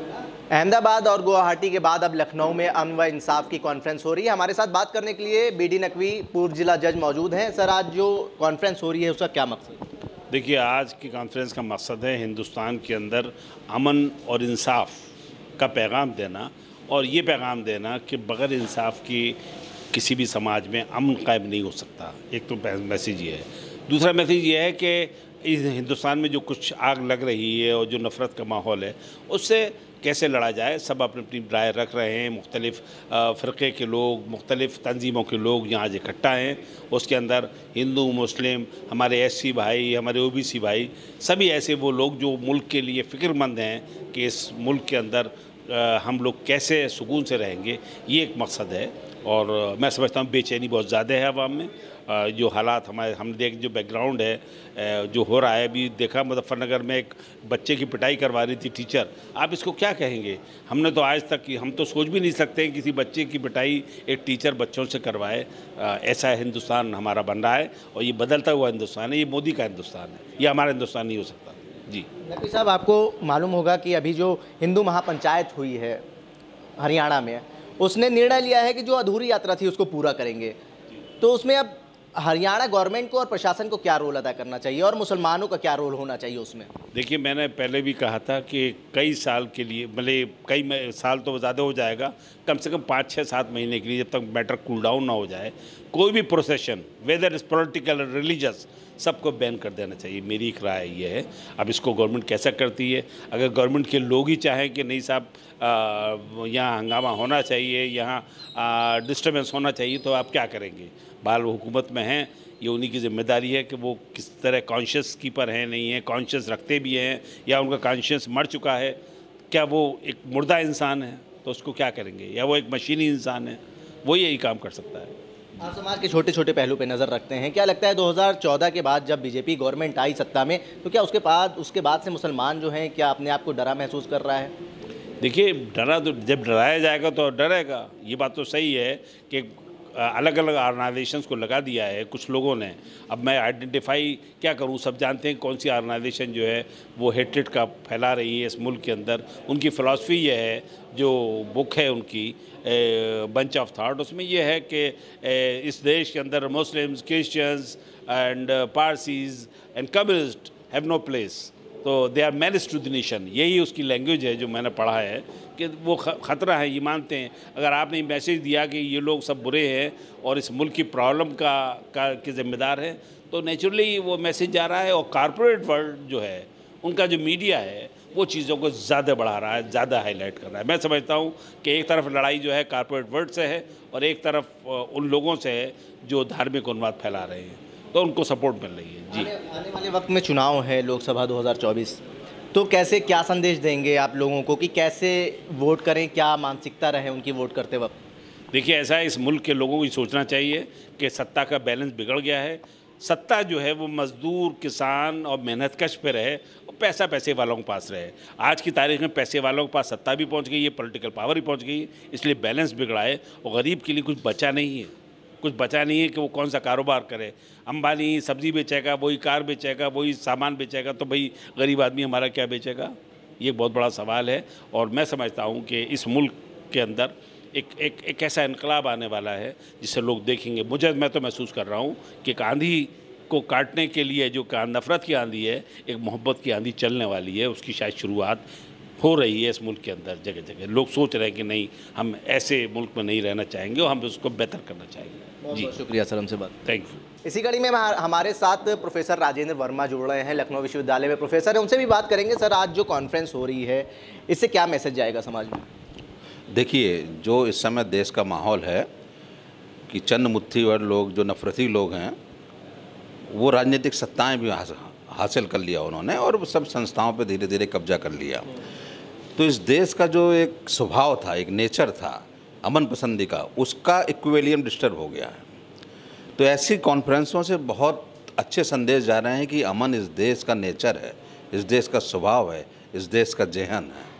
अहमदाबाद और गुवाहाटी के बाद अब लखनऊ में अमन व इंसाफ की कॉन्फ्रेंस हो रही है हमारे साथ बात करने के लिए बी डी नकवी पूर्व जिला जज मौजूद हैं सर आज जो कॉन्फ्रेंस हो रही है उसका क्या मकसद देखिए आज की कॉन्फ्रेंस का मकसद है हिंदुस्तान के अंदर अमन और इंसाफ का पैगाम देना और ये पैगाम देना कि बगैर इंसाफ की किसी भी समाज में अमन कायम नहीं हो सकता एक तो मैसेज ये है दूसरा मैसेज ये है कि इस हिंदुस्तान में जो कुछ आग लग रही है और जो नफ़रत का माहौल है उससे कैसे लड़ा जाए सब अपनी अपनी राय रख रहे हैं मुख्तलिफ फ़िरक़े के लोग मुख्तलिफ तंजीमों के लोग यहाँ आज इकट्ठा हैं उसके अंदर हिंदू मुस्लिम हमारे एस सी भाई हमारे ओ बी सी भाई सभी ऐसे वो लोग जो मुल्क के लिए फ़िक्रमंद हैं कि इस मुल्क के अंदर हम लोग कैसे सुकून से रहेंगे ये एक मकसद है और मैं समझता हूँ बेचैनी बहुत ज़्यादा है आवाम में जो हालात हमारे हम देख जो बैकग्राउंड है जो हो रहा है अभी देखा मुजफ्फरनगर में एक बच्चे की पिटाई करवा रही थी टीचर आप इसको क्या कहेंगे हमने तो आज तक हम तो सोच भी नहीं सकते हैं किसी बच्चे की पिटाई एक टीचर बच्चों से करवाए ऐसा हिंदुस्तान हमारा बन रहा है और ये बदलता हुआ हिंदुस्तान है ये मोदी का हिंदुस्तान है ये हमारा हिंदुस्तान नहीं हो सकता जी नकवी साहब आपको मालूम होगा कि अभी जो हिंदू महापंचायत हुई है हरियाणा में उसने निर्णय लिया है कि जो अधूरी यात्रा थी उसको पूरा करेंगे तो उसमें अब हरियाणा गवर्नमेंट को और प्रशासन को क्या रोल अदा करना चाहिए और मुसलमानों का क्या रोल होना चाहिए उसमें देखिए मैंने पहले भी कहा था कि कई साल के लिए भले कई साल तो ज़्यादा हो जाएगा कम से कम पाँच छः सात महीने के लिए जब तक मैटर कूल डाउन ना हो जाए कोई भी procession whether is political religious सबको बैन कर देना चाहिए मेरी एक राय ये है अब इसको गवर्नमेंट कैसा करती है अगर गवर्नमेंट के लोग ही चाहें कि नहीं साहब यहाँ हंगामा होना चाहिए यहाँ डिस्टर्बेंस होना चाहिए तो आप क्या करेंगे बाल हुकूमत में हैं ये उन्हीं की जिम्मेदारी है कि वो किस तरह कॉन्शियस कीपर हैं नहीं हैं कॉन्शियस रखते भी हैं या उनका कॉन्शियस मर चुका है क्या वो एक मुर्दा इंसान है तो उसको क्या करेंगे या वो एक मशीनी इंसान है वो यही काम कर सकता है आप समाज के छोटे छोटे पहलू पे नज़र रखते हैं क्या लगता है 2014 के बाद जब बीजेपी गवर्नमेंट आई सत्ता में तो क्या उसके बाद उसके बाद से मुसलमान जो हैं क्या अपने आप को डरा महसूस कर रहा है देखिए डरा तो जब डराया जाएगा तो डरेगा ये बात तो सही है कि अलग अलग ऑर्गेनाइजेशन को लगा दिया है कुछ लोगों ने अब मैं आइडेंटिफाई क्या करूं सब जानते हैं कौन सी ऑर्गेनाइजेशन जो है वो हेट्रेड का फैला रही है इस मुल्क के अंदर उनकी फ़िलासफ़ी यह है जो बुक है उनकी बंच ऑफ थाट उसमें यह है कि इस देश के अंदर Muslims Christians and Parsis and communist have no place to they are manage to the nation यही उसकी लैंग्वेज है जो मैंने पढ़ा है कि वो ख़तरा है ये मानते हैं अगर आपने मैसेज दिया कि ये लोग सब बुरे हैं और इस मुल्क की प्रॉब्लम का, का के ज़िम्मेदार हैं तो नेचुरली वो मैसेज जा रहा है और कॉरपोरेट वर्ल्ड जो है उनका जो मीडिया है वो चीज़ों को ज़्यादा बढ़ा रहा है ज़्यादा हाईलाइट कर रहा है मैं समझता हूँ कि एक तरफ लड़ाई जो है कॉरपोरेट वर्ल्ड से है और एक तरफ उन लोगों से है जो धार्मिक उन्माद फैला रहे हैं तो उनको सपोर्ट मिल रही है जी आने वाले वक्त में चुनाव है लोकसभा दो तो कैसे क्या संदेश देंगे आप लोगों को कि कैसे वोट करें क्या मानसिकता रहे उनकी वोट करते वक्त देखिए ऐसा इस मुल्क के लोगों को सोचना चाहिए कि सत्ता का बैलेंस बिगड़ गया है सत्ता जो है वो मज़दूर किसान और मेहनत कश पे रहे और पैसा पैसे वालों के पास रहे आज की तारीख में पैसे वालों के पास सत्ता भी पहुंच गई है पॉलिटिकल पावर भी पहुंच गई है इसलिए बैलेंस बिगड़ा है और गरीब के लिए कुछ बचा नहीं है कुछ बचा नहीं है कि वो कौन सा कारोबार करे अंबानी सब्ज़ी बेचेगा वही कार बेचेगा वही सामान बेचेगा तो भाई गरीब आदमी हमारा क्या बेचेगा ये बहुत बड़ा सवाल है और मैं समझता हूँ कि इस मुल्क के अंदर एक एक एक ऐसा इनकलाब आने वाला है जिसे लोग देखेंगे मुझे मैं तो महसूस कर रहा हूँ कि एक आंधी को काटने के लिए जो नफ़रत की आंधी है एक मोहब्बत की आंधी चलने वाली है उसकी शायद शुरुआत हो रही है इस मुल्क के अंदर जगह जगह लोग सोच रहे हैं कि नहीं हम ऐसे मुल्क में नहीं रहना चाहेंगे और हम उसको बेहतर करना चाहेंगे जी शुक्रिया सर हमसे बात थैंक यू इसी कड़ी में हमारे साथ प्रोफेसर राजेंद्र वर्मा जुड़ रहे हैं लखनऊ विश्वविद्यालय में प्रोफेसर हैं उनसे भी बात करेंगे सर आज जो कॉन्फ्रेंस हो रही है इससे क्या मैसेज जाएगा समाज में देखिए जो इस समय देश का माहौल है कि चंद और लोग जो नफरती लोग हैं वो राजनीतिक सत्ताएं भी हासिल कर लिया उन्होंने और सब संस्थाओं पे धीरे धीरे कब्जा कर लिया तो इस देश का जो एक स्वभाव था एक नेचर था अमन पसंदी का उसका इक्वेलियम डिस्टर्ब हो गया है तो ऐसी कॉन्फ्रेंसों से बहुत अच्छे संदेश जा रहे हैं कि अमन इस देश का नेचर है इस देश का स्वभाव है इस देश का जेहन है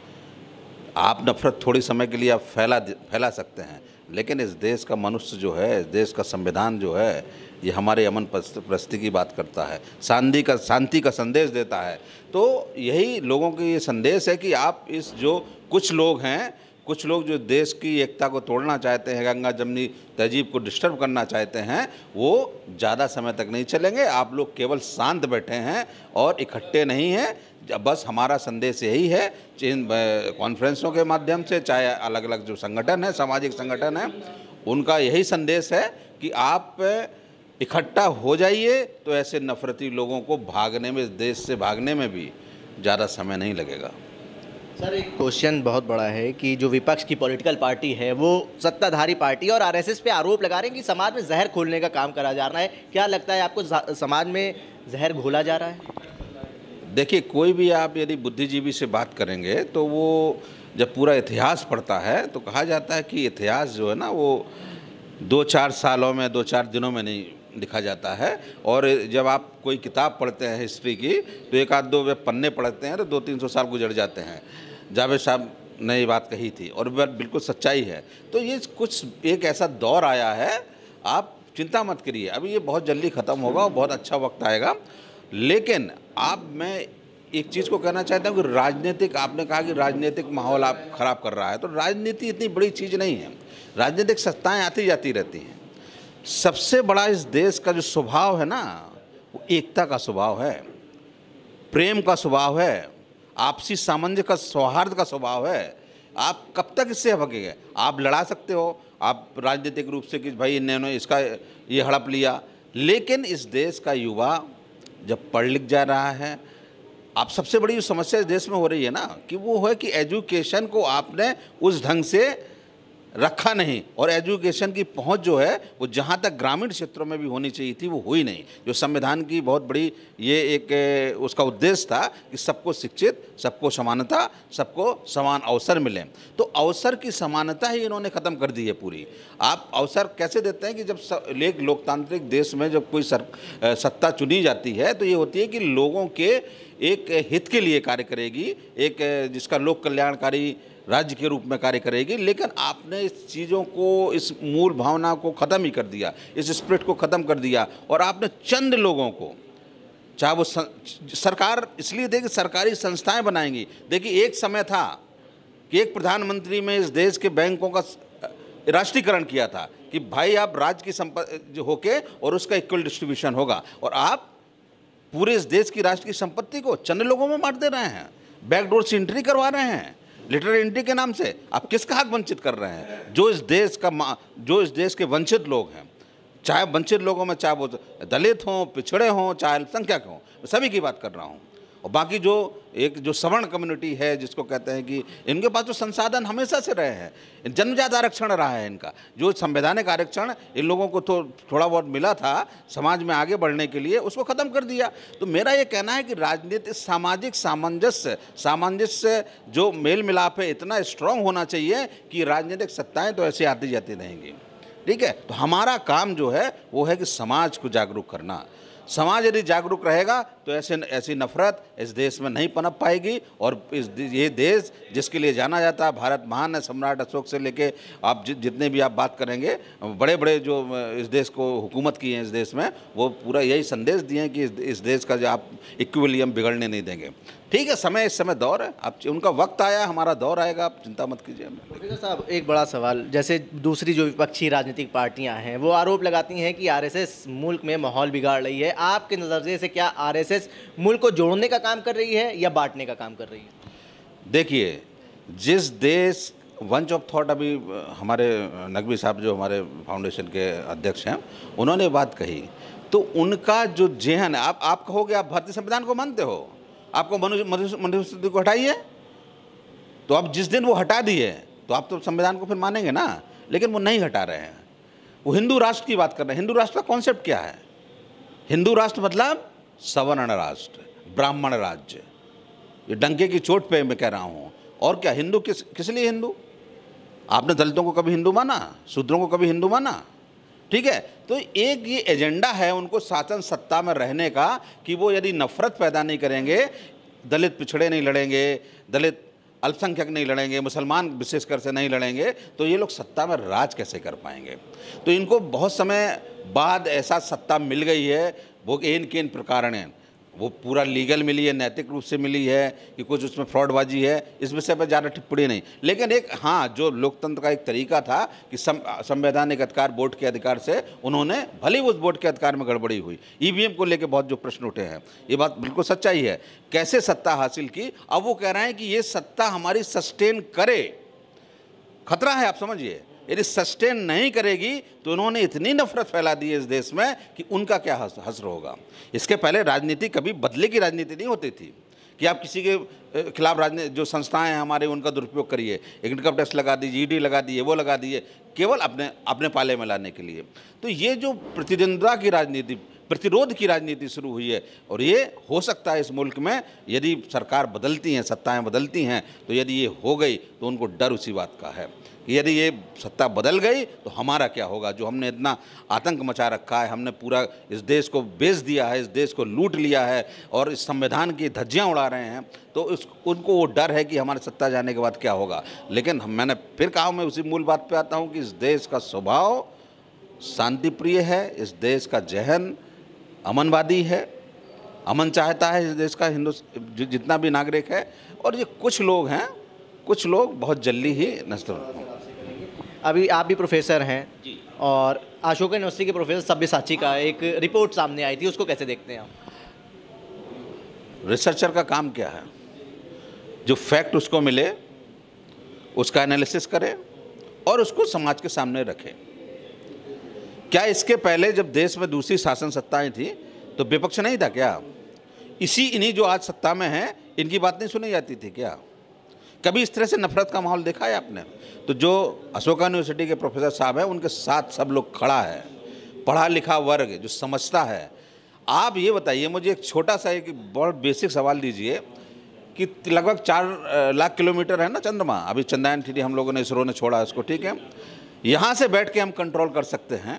आप नफरत थोड़ी समय के लिए आप फैला फैला सकते हैं लेकिन इस देश का मनुष्य जो है इस देश का संविधान जो है ये हमारे अमन प्रस्ती की बात करता है शांति का शांति का संदेश देता है तो यही लोगों की ये संदेश है कि आप इस जो कुछ लोग हैं कुछ लोग जो देश की एकता को तोड़ना चाहते हैं गंगा जमनी तहजीब को डिस्टर्ब करना चाहते हैं वो ज़्यादा समय तक नहीं चलेंगे आप लोग केवल शांत बैठे हैं और इकट्ठे नहीं हैं बस हमारा संदेश यही है इन कॉन्फ्रेंसों के माध्यम से चाहे अलग अलग जो संगठन है सामाजिक संगठन है उनका यही संदेश है कि आप इकट्ठा हो जाइए तो ऐसे नफरती लोगों को भागने में देश से भागने में भी ज़्यादा समय नहीं लगेगा सर एक क्वेश्चन बहुत बड़ा है कि जो विपक्ष की पॉलिटिकल पार्टी है वो सत्ताधारी पार्टी और आरएसएस पे आरोप लगा रहे हैं कि समाज में जहर खोलने का काम करा जा रहा है क्या लगता है आपको समाज में जहर घोला जा रहा है देखिए कोई भी आप यदि बुद्धिजीवी से बात करेंगे तो वो जब पूरा इतिहास पढ़ता है तो कहा जाता है कि इतिहास जो है ना वो दो चार सालों में दो चार दिनों में नहीं लिखा जाता है और जब आप कोई किताब पढ़ते हैं हिस्ट्री की तो एक आध दो वे पन्ने पढ़ते हैं तो दो तीन सौ साल गुजर जाते हैं जावेद साहब ने ये बात कही थी और वह बिल्कुल सच्चाई है तो ये कुछ एक ऐसा दौर आया है आप चिंता मत करिए अभी ये बहुत जल्दी ख़त्म होगा और बहुत अच्छा वक्त आएगा लेकिन आप मैं एक चीज़ को कहना चाहता हूँ कि राजनीतिक आपने कहा कि राजनीतिक माहौल आप ख़राब कर रहा है तो राजनीति इतनी बड़ी चीज़ नहीं है राजनीतिक सत्ताएँ आती जाती रहती हैं सबसे बड़ा इस देश का जो स्वभाव है ना वो एकता का स्वभाव है प्रेम का स्वभाव है आपसी सामंजस्य का सौहार्द का स्वभाव है आप कब तक इससे भगेंगे आप लड़ा सकते हो आप राजनीतिक रूप से कि भाई इन्होंने इसका ये हड़प लिया लेकिन इस देश का युवा जब पढ़ लिख जा रहा है आप सबसे बड़ी समस्या इस देश में हो रही है ना कि वो है कि एजुकेशन को आपने उस ढंग से रखा नहीं और एजुकेशन की पहुंच जो है वो जहां तक ग्रामीण क्षेत्रों में भी होनी चाहिए थी वो हुई नहीं जो संविधान की बहुत बड़ी ये एक उसका उद्देश्य था कि सबको शिक्षित सबको समानता सबको समान अवसर मिले तो अवसर की समानता ही इन्होंने ख़त्म कर दी है पूरी आप अवसर कैसे देते हैं कि जब एक लोकतांत्रिक देश में जब कोई सर, सत्ता चुनी जाती है तो ये होती है कि लोगों के एक हित के लिए कार्य करेगी एक जिसका लोक कल्याणकारी राज्य के रूप में कार्य करेगी लेकिन आपने इस चीज़ों को इस मूल भावना को ख़त्म ही कर दिया इस स्प्रिट को ख़त्म कर दिया और आपने चंद लोगों को चाहे वो सरकार इसलिए देखिए सरकारी संस्थाएं बनाएंगी देखिए एक समय था कि एक प्रधानमंत्री में इस देश के बैंकों का राष्ट्रीयकरण किया था कि भाई आप राज्य की संपत्ति होके और उसका इक्वल डिस्ट्रीब्यूशन होगा और आप पूरे इस देश की राष्ट्र की संपत्ति को चंद लोगों में बांट दे रहे हैं बैकडोर से एंट्री करवा रहे हैं लिटरेरी इंडिया के नाम से आप किसका हक वंचित कर रहे हैं जो इस देश का जो इस देश के वंचित लोग हैं चाहे वंचित लोगों में चाहे वो दलित हों पिछड़े हों चाहे अल्पसंख्यक हों सभी की बात कर रहा हूँ और बाकी जो एक जो सवर्ण कम्युनिटी है जिसको कहते हैं कि इनके पास जो संसाधन हमेशा से रहे हैं जन्मजात आरक्षण रहा है इनका जो संवैधानिक आरक्षण इन लोगों को तो थोड़ा बहुत मिला था समाज में आगे बढ़ने के लिए उसको ख़त्म कर दिया तो मेरा ये कहना है कि राजनीति सामाजिक सामंजस्य सामंजस्य जो मेल मिलाप है इतना स्ट्रांग होना चाहिए कि राजनीतिक सत्ताएँ तो ऐसे आती जाती रहेंगी ठीक है तो हमारा काम जो है वो है कि समाज को जागरूक करना समाज यदि जागरूक रहेगा तो ऐसे ऐसी नफरत इस देश में नहीं पनप पाएगी और इस ये देश जिसके लिए जाना जाता है भारत महान है सम्राट अशोक से लेके आप जि, जितने भी आप बात करेंगे बड़े बड़े जो इस देश को हुकूमत की है इस देश में वो पूरा यही संदेश दिए हैं कि इस, इस देश का जो आप इक्विलियम बिगड़ने नहीं देंगे ठीक है समय इस समय दौर है आप उनका वक्त आया हमारा दौर आएगा आप चिंता मत कीजिए प्रोफेसर साहब एक बड़ा सवाल जैसे दूसरी जो विपक्षी राजनीतिक पार्टियां हैं वो आरोप लगाती हैं कि आरएसएस मुल्क में माहौल बिगाड़ रही है आपके नज़रिए से क्या आरएसएस मुल्क को जोड़ने का काम कर रही है या बांटने का काम कर रही है देखिए जिस देश वंच ऑफ थाट अभी हमारे नकवी साहब जो हमारे फाउंडेशन के अध्यक्ष हैं उन्होंने बात कही तो उनका जो जेहन आप आप कहोगे आप भारतीय संविधान को मानते हो आपको मनुष्य मनुष्य मनुस्मृति को हटाइए तो अब जिस दिन वो हटा दिए तो आप तो संविधान को फिर मानेंगे ना लेकिन वो नहीं हटा रहे हैं वो हिंदू राष्ट्र की बात कर रहे हैं हिंदू राष्ट्र का कॉन्सेप्ट क्या है हिंदू राष्ट्र मतलब सवर्ण राष्ट्र ब्राह्मण राज्य ये डंके की चोट पे मैं कह रहा हूँ और क्या हिंदू किस किस लिए हिंदू आपने दलितों को कभी हिंदू माना शूद्रों को कभी हिंदू माना ठीक है तो एक ये एजेंडा है उनको शासन सत्ता में रहने का कि वो यदि नफरत पैदा नहीं करेंगे दलित पिछड़े नहीं लड़ेंगे दलित अल्पसंख्यक नहीं लड़ेंगे मुसलमान विशेषकर से नहीं लड़ेंगे तो ये लोग सत्ता में राज कैसे कर पाएंगे तो इनको बहुत समय बाद ऐसा सत्ता मिल गई है वो केन केन प्रकारण वो पूरा लीगल मिली है नैतिक रूप से मिली है कि कुछ उसमें फ्रॉडबाजी है इस विषय पर ज़्यादा टिप्पणी नहीं लेकिन एक हाँ जो लोकतंत्र का एक तरीका था कि संवैधानिक अधिकार बोर्ड के अधिकार से उन्होंने भले ही उस बोर्ड के अधिकार में गड़बड़ी हुई ईवीएम को लेकर बहुत जो प्रश्न उठे हैं ये बात बिल्कुल सच्चाई है कैसे सत्ता हासिल की अब वो कह रहे हैं कि ये सत्ता हमारी सस्टेन करे खतरा है आप समझिए यदि सस्टेन नहीं करेगी तो उन्होंने इतनी नफरत फैला दी है इस देश में कि उनका क्या हसर होगा इसके पहले राजनीति कभी बदले की राजनीति नहीं होती थी कि आप किसी के खिलाफ राजनीति जो संस्थाएं हैं हमारे उनका दुरुपयोग करिए इनकम टैक्स लगा दीजिए ईडी लगा दिए वो लगा दिए केवल अपने अपने पाले में लाने के लिए तो ये जो प्रतिद्वंदता की राजनीति प्रतिरोध की राजनीति शुरू हुई है और ये हो सकता है इस मुल्क में यदि सरकार बदलती हैं सत्ताएं बदलती हैं तो यदि ये हो गई तो उनको डर उसी बात का है यदि ये सत्ता बदल गई तो हमारा क्या होगा जो हमने इतना आतंक मचा रखा है हमने पूरा इस देश को बेच दिया है इस देश को लूट लिया है और इस संविधान की धज्जियाँ उड़ा रहे हैं तो उस उनको वो डर है कि हमारे सत्ता जाने के बाद क्या होगा लेकिन मैंने फिर कहा मैं उसी मूल बात पर आता हूँ कि इस देश का स्वभाव शांतिप्रिय है इस देश का जहन अमनवादी है अमन चाहता है इस देश का हिंदू जितना भी नागरिक है और ये कुछ लोग हैं कुछ लोग बहुत जल्दी ही नष्ट होंगे अभी आप भी प्रोफेसर हैं जी और अशोक यूनिवर्सिटी के प्रोफेसर सभ्य साची का एक रिपोर्ट सामने आई थी उसको कैसे देखते हैं आप रिसर्चर का काम क्या है जो फैक्ट उसको मिले उसका एनालिसिस करे और उसको समाज के सामने रखे क्या इसके पहले जब देश में दूसरी शासन सत्ताएं थी तो विपक्ष नहीं था क्या इसी इन्हीं जो आज सत्ता में हैं इनकी बात नहीं सुनी जाती थी क्या कभी इस तरह से नफरत का माहौल देखा है आपने तो जो अशोका यूनिवर्सिटी के प्रोफेसर साहब हैं उनके साथ सब लोग खड़ा है पढ़ा लिखा वर्ग जो समझता है आप ये बताइए मुझे एक छोटा सा एक बहुत बेसिक सवाल दीजिए कि लगभग चार लाख किलोमीटर है ना चंद्रमा अभी चंद्रयान थ्री हम लोगों ने इसरो ने छोड़ा इसको ठीक है यहाँ से बैठ के हम कंट्रोल कर सकते हैं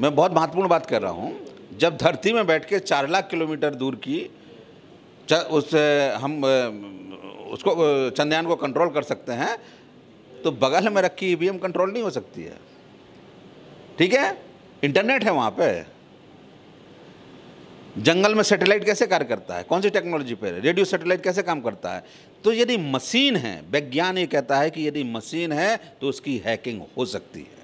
मैं बहुत महत्वपूर्ण बात कर रहा हूँ जब धरती में बैठ के चार लाख किलोमीटर दूर की उस हम उसको चंद्रयान को कंट्रोल कर सकते हैं तो बगल में रखी ईवीएम e कंट्रोल नहीं हो सकती है ठीक है इंटरनेट है वहाँ पे जंगल में सैटेलाइट कैसे कार्य करता है कौन सी टेक्नोलॉजी पर रेडियो सैटेलाइट कैसे काम करता है तो यदि मशीन है वैज्ञान ये कहता है कि यदि मशीन है तो उसकी हैकिंग हो सकती है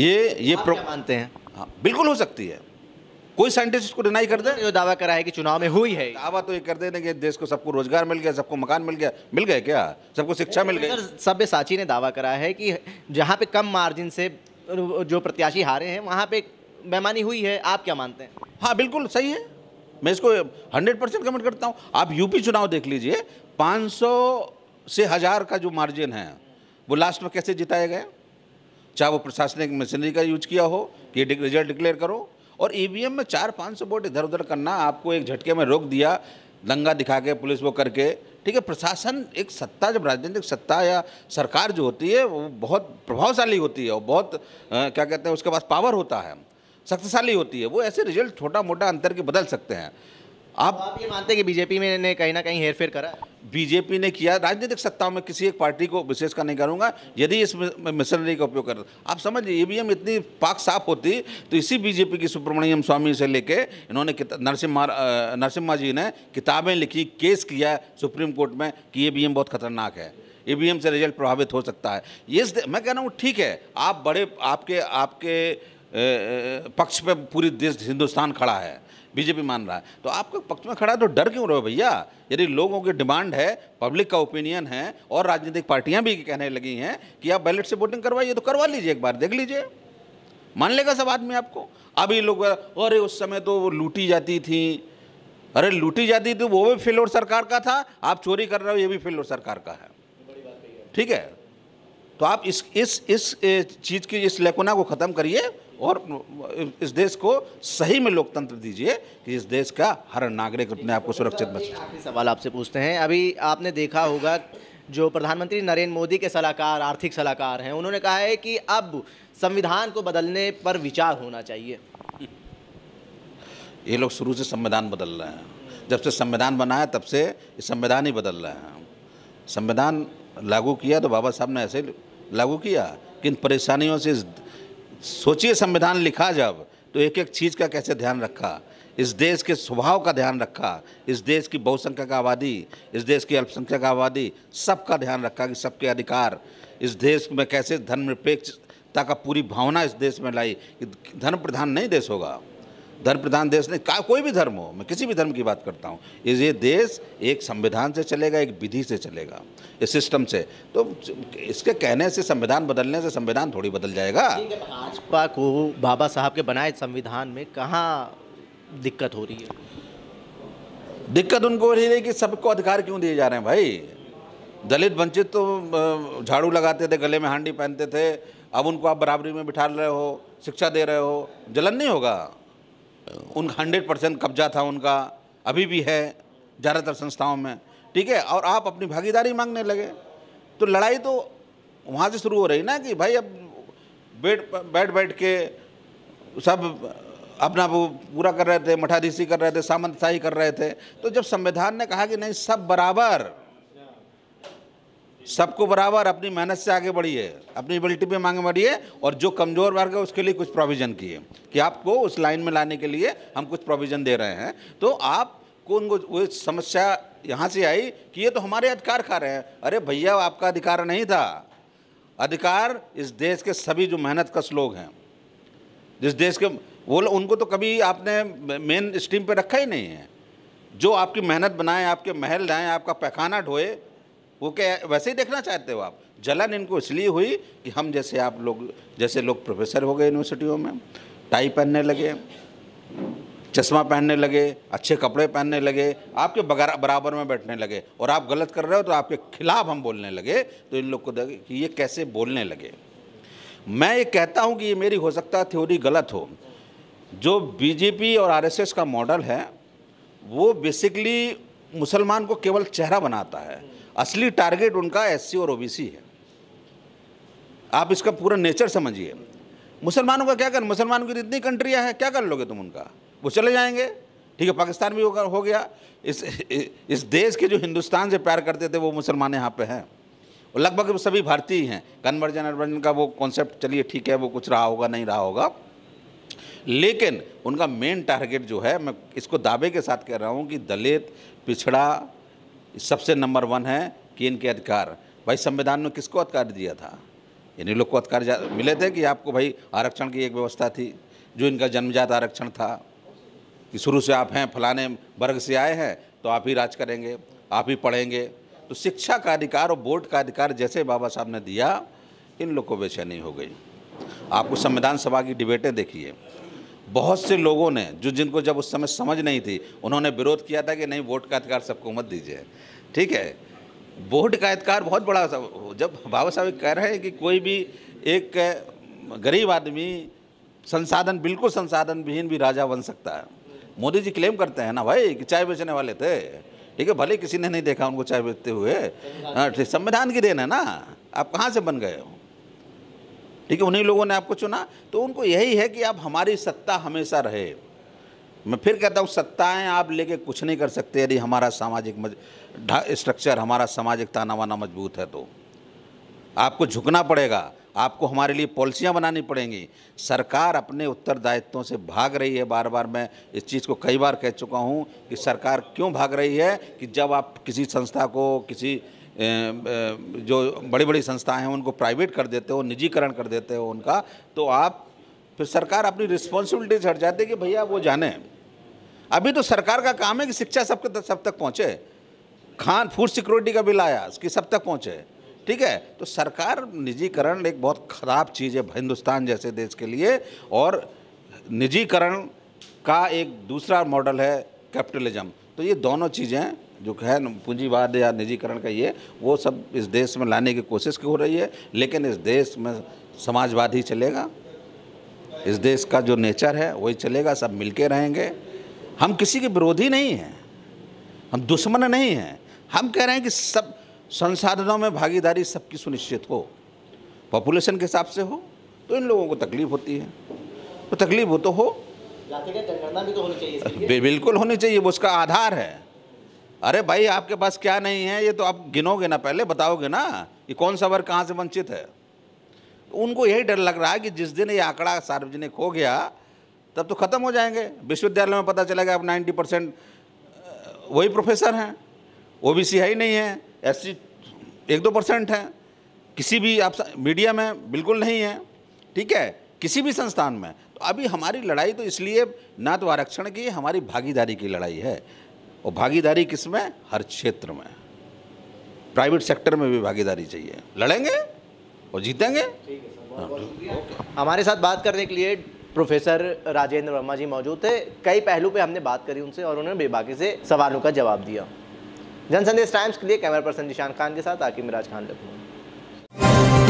ये ये प्रो मानते हैं हाँ बिल्कुल हो सकती है कोई साइंटिस्ट को डिनाई कर दे जो दावा करा है कि चुनाव में हुई है दावा तो ये कर देने कि देश को सबको रोजगार मिल गया सबको मकान मिल गया मिल गया क्या सबको शिक्षा मिल गई सभ्य साची ने दावा करा है कि जहाँ पे कम मार्जिन से जो प्रत्याशी हारे हैं वहाँ पे बेमानी हुई है आप क्या मानते हैं हाँ बिल्कुल सही है मैं इसको हंड्रेड परसेंट कमेंट करता हूँ आप यूपी चुनाव देख लीजिए पाँच से हज़ार का जो मार्जिन है वो लास्ट में कैसे जिताया गया चाहे वो प्रशासनिक मशीनरी का यूज किया हो कि रिजल्ट डिक्लेयर करो और ईवीएम e में चार पाँच सौ वोट इधर उधर करना आपको एक झटके में रोक दिया दंगा दिखा के पुलिस वो करके ठीक है प्रशासन एक सत्ता जब राजनीतिक सत्ता या सरकार जो होती है वो बहुत प्रभावशाली होती है और बहुत आ, क्या कहते हैं उसके पास पावर होता है शक्तिशाली होती है वो ऐसे रिजल्ट छोटा मोटा अंतर के बदल सकते हैं आप, ये मानते हैं कि बीजेपी में ने कहीं ना कहीं हेर फेर करा बीजेपी ने किया राजनीतिक सत्ताओं में किसी एक पार्टी को विशेष का नहीं करूंगा यदि इस मिशनरी का उपयोग कर आप समझ ईवीएम इतनी पाक साफ होती तो इसी बीजेपी की सुब्रमण्यम स्वामी से लेके इन्होंने नरसिम्हा नरसिम्हा जी ने किताबें लिखी केस किया सुप्रीम कोर्ट में कि ई बहुत खतरनाक है ई से रिजल्ट प्रभावित हो सकता है ये मैं कह रहा हूँ ठीक है आप बड़े आपके आपके पक्ष पे पूरी देश हिंदुस्तान खड़ा है बीजेपी मान रहा है तो आपके पक्ष में खड़ा तो डर क्यों रहे भैया यदि लोगों की डिमांड है पब्लिक का ओपिनियन है और राजनीतिक पार्टियां भी कहने लगी हैं कि आप बैलेट से वोटिंग करवाइए तो करवा लीजिए एक बार देख लीजिए मान लेगा सब आदमी आपको अभी लोग अरे उस समय तो वो लूटी जाती थी अरे लूटी जाती थी वो भी फिलोर सरकार का था आप चोरी कर रहे हो ये भी फिलोर सरकार का है ठीक है तो आप इस इस इस चीज़ की इस लेकुना को ख़त्म करिए और इस देश को सही में लोकतंत्र दीजिए कि इस देश का हर नागरिक अपने आप को सुरक्षित बचे सवाल आपसे पूछते हैं अभी आपने देखा होगा जो प्रधानमंत्री नरेंद्र मोदी के सलाहकार आर्थिक सलाहकार हैं उन्होंने कहा है कि अब संविधान को बदलने पर विचार होना चाहिए ये लोग शुरू से संविधान बदल रहे हैं जब से संविधान बनाया तब से संविधान ही बदल रहे हैं संविधान लागू किया तो बाबा साहब ने ऐसे लागू किया किन परेशानियों से सोचिए संविधान लिखा जब तो एक एक चीज़ का कैसे ध्यान रखा इस देश के स्वभाव का ध्यान रखा इस देश की बहुसंख्यक आबादी इस देश की अल्पसंख्यक आबादी सबका ध्यान रखा कि सबके अधिकार इस देश में कैसे धर्मनिरपेक्षता का पूरी भावना इस देश में लाई कि धर्म प्रधान नहीं देश होगा धर्म प्रधान देश नहीं का कोई भी धर्म हो मैं किसी भी धर्म की बात करता हूँ इस ये देश एक संविधान से चलेगा एक विधि से चलेगा इस सिस्टम से तो इसके कहने से संविधान बदलने से संविधान थोड़ी बदल जाएगा भाजपा को बाबा साहब के बनाए संविधान में कहाँ दिक्कत हो रही है दिक्कत उनको हो रही है कि सबको अधिकार क्यों दिए जा रहे हैं भाई दलित वंचित तो झाड़ू लगाते थे गले में हांडी पहनते थे अब उनको आप बराबरी में बिठा रहे हो शिक्षा दे रहे हो जलन नहीं होगा उन हंड्रेड परसेंट कब्जा था उनका अभी भी है ज़्यादातर संस्थाओं में ठीक है और आप अपनी भागीदारी मांगने लगे तो लड़ाई तो वहाँ से शुरू हो रही ना कि भाई अब बैठ बैठ बैठ के सब अपना वो पूरा कर रहे थे मठाधीशी कर रहे थे सामंतशाही कर रहे थे तो जब संविधान ने कहा कि नहीं सब बराबर सबको बराबर अपनी मेहनत से आगे बढ़िए अपनी एबिलिटी पे मांगे बढ़िए और जो कमज़ोर वर्ग है उसके लिए कुछ प्रोविज़न किए कि आपको उस लाइन में लाने के लिए हम कुछ प्रोविज़न दे रहे हैं तो आपको उनको वो समस्या यहाँ से आई कि ये तो हमारे अधिकार खा रहे हैं अरे भैया आपका अधिकार नहीं था अधिकार इस देश के सभी जो मेहनत कश लोग हैं जिस देश के वो उनको तो कभी आपने मेन स्ट्रीम पर रखा ही नहीं है जो आपकी मेहनत बनाए आपके महल लाएँ आपका पैखाना ढोए वो क्या वैसे ही देखना चाहते हो आप जलन इनको इसलिए हुई कि हम जैसे आप लोग जैसे लोग प्रोफेसर हो गए यूनिवर्सिटियों में टाई पहनने लगे चश्मा पहनने लगे अच्छे कपड़े पहनने लगे आपके बराबर में बैठने लगे और आप गलत कर रहे हो तो आपके खिलाफ हम बोलने लगे तो इन लोग को कि ये कैसे बोलने लगे मैं ये कहता हूँ कि ये मेरी हो सकता है थ्योरी गलत हो जो बीजेपी और आरएसएस का मॉडल है वो बेसिकली मुसलमान को केवल चेहरा बनाता है असली टारगेट उनका एससी और ओबीसी है आप इसका पूरा नेचर समझिए मुसलमानों का क्या कर मुसलमानों की तो इतनी कंट्रियाँ हैं क्या कर लोगे तुम उनका वो चले जाएंगे ठीक है पाकिस्तान भी होगा हो गया इस इस देश के जो हिंदुस्तान से प्यार करते थे वो मुसलमान यहाँ पे हैं और लगभग सभी भारतीय हैं कन्वर्जन अनवर्जन का वो कॉन्सेप्ट चलिए ठीक है वो कुछ रहा होगा नहीं रहा होगा लेकिन उनका मेन टारगेट जो है मैं इसको दावे के साथ कह रहा हूँ कि दलित पिछड़ा सबसे नंबर वन है कि इनके अधिकार भाई संविधान ने किसको अधिकार दिया था इन्हीं लोग को अधिकार मिले थे कि आपको भाई आरक्षण की एक व्यवस्था थी जो इनका जन्मजात आरक्षण था कि शुरू से आप हैं फलाने वर्ग से आए हैं तो आप ही राज करेंगे आप ही पढ़ेंगे तो शिक्षा का अधिकार और बोर्ड का अधिकार जैसे बाबा साहब ने दिया इन लोग को बेचैनी हो गई आपको संविधान सभा की डिबेटें देखिए बहुत से लोगों ने जो जिनको जब उस समय समझ नहीं थी उन्होंने विरोध किया था कि नहीं वोट का अधिकार सबको मत दीजिए ठीक है वोट का अधिकार बहुत बड़ा जब बाबा साहब कह रहे हैं कि कोई भी एक गरीब आदमी संसाधन बिल्कुल संसाधन विहीन भी राजा बन सकता है मोदी जी क्लेम करते हैं ना भाई कि चाय बेचने वाले थे ठीक है भले किसी ने नहीं देखा उनको चाय बेचते हुए हाँ, संविधान की देन है ना आप कहाँ से बन गए हो ठीक है उन्हीं लोगों ने आपको चुना तो उनको यही है कि आप हमारी सत्ता हमेशा रहे मैं फिर कहता हूँ सत्ताएं आप लेके कुछ नहीं कर सकते यदि हमारा सामाजिक स्ट्रक्चर हमारा सामाजिक ताना वाना मजबूत है तो आपको झुकना पड़ेगा आपको हमारे लिए पॉलिसियाँ बनानी पड़ेंगी सरकार अपने उत्तरदायित्वों से भाग रही है बार बार मैं इस चीज़ को कई बार कह चुका हूँ कि सरकार क्यों भाग रही है कि जब आप किसी संस्था को किसी जो बड़ी बड़ी संस्थाएं हैं उनको प्राइवेट कर देते हो निजीकरण कर देते हो उनका तो आप फिर सरकार अपनी रिस्पॉन्सिबिलिटी से हट जाती है कि भैया वो जाने अभी तो सरकार का काम है कि शिक्षा सबके तक सब तक पहुँचे खान फूड सिक्योरिटी का बिल आया कि सब तक पहुँचे ठीक है तो सरकार निजीकरण एक बहुत ख़राब चीज़ है हिंदुस्तान जैसे देश के लिए और निजीकरण का एक दूसरा मॉडल है कैपिटलिज्म तो ये दोनों चीज़ें जो है पूंजीवाद या निजीकरण का ये वो सब इस देश में लाने की कोशिश की हो रही है लेकिन इस देश में समाजवाद ही चलेगा इस देश का जो नेचर है वही चलेगा सब मिलके रहेंगे हम किसी के विरोधी नहीं हैं हम दुश्मन नहीं हैं हम कह रहे हैं कि सब संसाधनों में भागीदारी सबकी सुनिश्चित हो पॉपुलेशन के हिसाब से हो तो इन लोगों को तकलीफ होती है तो तकलीफ हो तो हो तो बिल्कुल होनी चाहिए वो उसका आधार है अरे भाई आपके पास क्या नहीं है ये तो आप गिनोगे ना पहले बताओगे ना कि कौन सा वर्ग कहाँ से वंचित है उनको यही डर लग रहा है कि जिस दिन ये आंकड़ा सार्वजनिक हो गया तब तो ख़त्म हो जाएंगे विश्वविद्यालय में पता चलेगा आप नाइन्टी परसेंट वही प्रोफेसर हैं ओ बी सी है ही नहीं है एस एक दो परसेंट है किसी भी आप मीडिया में बिल्कुल नहीं है ठीक है किसी भी संस्थान में तो अभी हमारी लड़ाई तो इसलिए ना तो आरक्षण की हमारी भागीदारी की लड़ाई है और भागीदारी किस में हर क्षेत्र में प्राइवेट सेक्टर में भी भागीदारी चाहिए लड़ेंगे और जीतेंगे हाँ। हमारे साथ बात करने के लिए प्रोफेसर राजेंद्र वर्मा जी मौजूद थे कई पहलू पे हमने बात करी उनसे और उन्होंने बेबाकी से सवालों का जवाब दिया जनसंदेश टाइम्स के लिए कैमरा पर्सन निशान खान के साथ आकिम मिराज खान लखनऊ